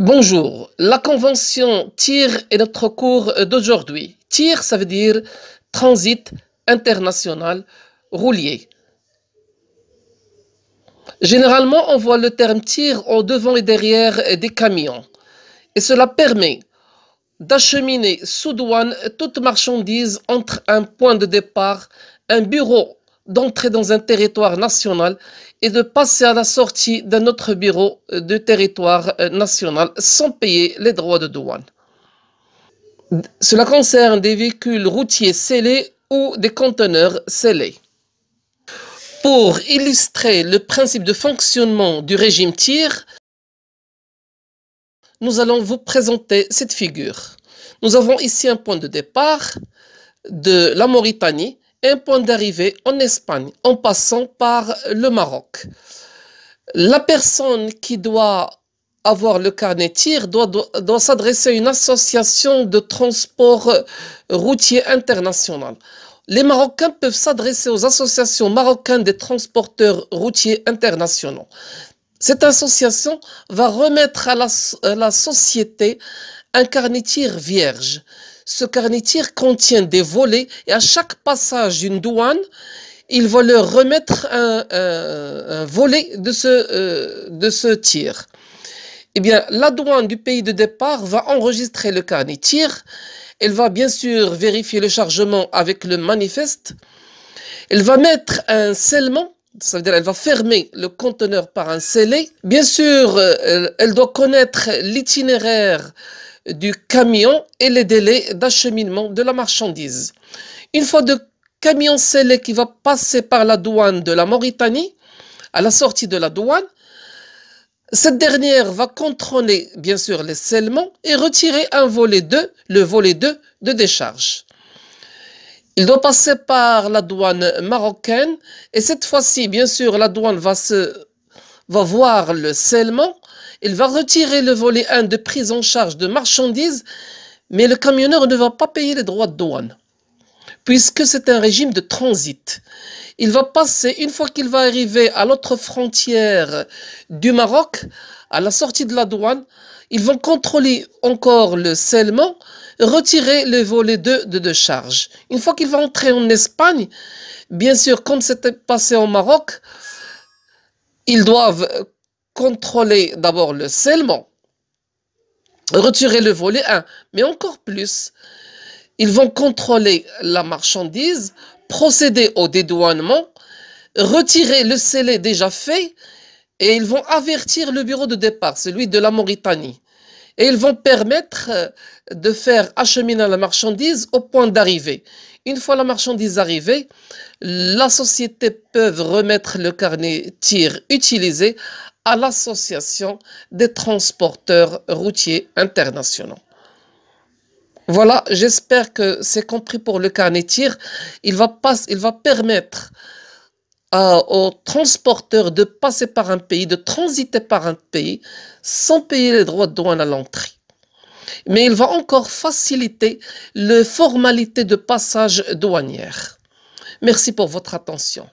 Bonjour, la convention TIR est notre cours d'aujourd'hui. TIR, ça veut dire Transit International Roulier. Généralement, on voit le terme TIR au devant et derrière des camions. Et cela permet d'acheminer sous douane toute marchandise entre un point de départ, un bureau d'entrer dans un territoire national et de passer à la sortie d'un autre bureau euh, de territoire euh, national sans payer les droits de douane. Cela concerne des véhicules routiers scellés ou des conteneurs scellés. Pour illustrer le principe de fonctionnement du régime TIR, nous allons vous présenter cette figure. Nous avons ici un point de départ de la Mauritanie un point d'arrivée en Espagne en passant par le Maroc. La personne qui doit avoir le carnet tir doit, s'adresser à une association de transport routier international. Les Marocains peuvent s'adresser aux associations marocaines des transporteurs routiers internationaux. Cette association va remettre à la, la société un carnet tir vierge ce carnet-tire contient des volets et à chaque passage d'une douane, il va leur remettre un, euh, volet de ce, euh, de ce tir. Eh bien, la douane du pays de départ va enregistrer le carnet tire Elle va bien sûr vérifier le chargement avec le manifeste. Elle va mettre un scellement, ça veut dire elle va fermer le conteneur par un scellé. Bien sûr, euh, elle doit connaître l'itinéraire du camion et les délais d'acheminement de la marchandise. Une fois le camion scellé qui va passer par la douane de la Mauritanie, à la sortie de la douane, cette dernière va contrôler bien sûr les scellements et retirer un volet 2, le volet 2 de décharge. Il doit passer par la douane marocaine et cette fois-ci, bien sûr, la douane va se va voir le scellement, il va retirer le volet 1 de prise en charge de marchandises, mais le camionneur ne va pas payer les droits de douane, puisque c'est un régime de transit. Il va passer, une fois qu'il va arriver à l'autre frontière du Maroc, à la sortie de la douane, ils vont contrôler encore le scellement, retirer le volet 2 de, de charge. Une fois qu'il va entrer en Espagne, bien sûr, comme c'était passé au Maroc, ils doivent contrôler d'abord le scellement, retirer le volet 1, mais encore plus, ils vont contrôler la marchandise, procéder au dédouanement, retirer le scellé déjà fait, et ils vont avertir le bureau de départ, celui de la Mauritanie et ils vont permettre euh, de faire acheminer la marchandise au point d'arrivée. Une fois la marchandise arrivée, la société peut remettre le carnet tir utilisé à l'association des transporteurs routiers internationaux. Voilà, j'espère que c'est compris pour le carnet tir. Il va, il va permettre aux transporteurs de passer par un pays, de transiter par un pays, sans payer les droits de douane à l'entrée. Mais il va encore faciliter les formalités de passage douanière. Merci pour votre attention.